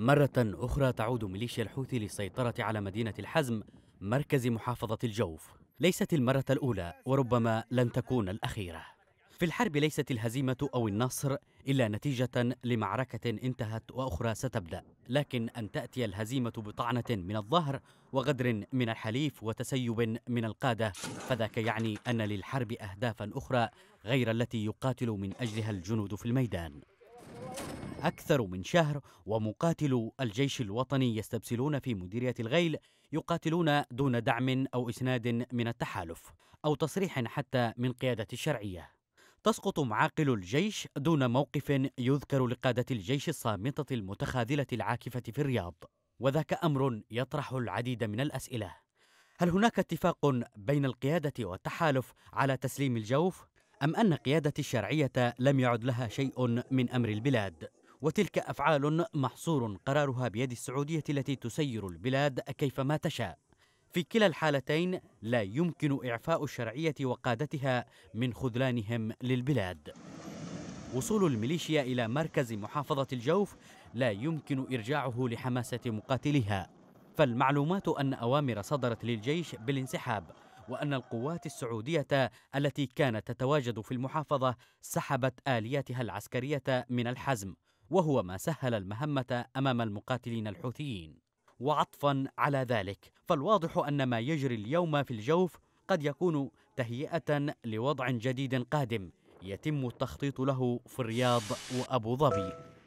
مرة أخرى تعود ميليشيا الحوثي للسيطرة على مدينة الحزم مركز محافظة الجوف ليست المرة الأولى وربما لن تكون الأخيرة في الحرب ليست الهزيمة أو النصر إلا نتيجة لمعركة انتهت وأخرى ستبدأ لكن أن تأتي الهزيمة بطعنة من الظهر وغدر من الحليف وتسيب من القادة فذاك يعني أن للحرب أهدافا أخرى غير التي يقاتل من أجلها الجنود في الميدان أكثر من شهر ومقاتلو الجيش الوطني يستبسلون في مديرية الغيل يقاتلون دون دعم أو إسناد من التحالف أو تصريح حتى من قيادة الشرعية تسقط معاقل الجيش دون موقف يذكر لقادة الجيش الصامتة المتخاذلة العاكفة في الرياض وذاك أمر يطرح العديد من الأسئلة هل هناك اتفاق بين القيادة والتحالف على تسليم الجوف؟ أم أن قيادة الشرعية لم يعد لها شيء من أمر البلاد؟ وتلك أفعال محصور قرارها بيد السعودية التي تسير البلاد كيفما تشاء في كلا الحالتين لا يمكن إعفاء الشرعية وقادتها من خذلانهم للبلاد وصول الميليشيا إلى مركز محافظة الجوف لا يمكن إرجاعه لحماسة مقاتلها فالمعلومات أن أوامر صدرت للجيش بالانسحاب وأن القوات السعودية التي كانت تتواجد في المحافظة سحبت آلياتها العسكرية من الحزم وهو ما سهل المهمة أمام المقاتلين الحوثيين وعطفا على ذلك فالواضح أن ما يجري اليوم في الجوف قد يكون تهيئة لوضع جديد قادم يتم التخطيط له في الرياض وأبو ظبي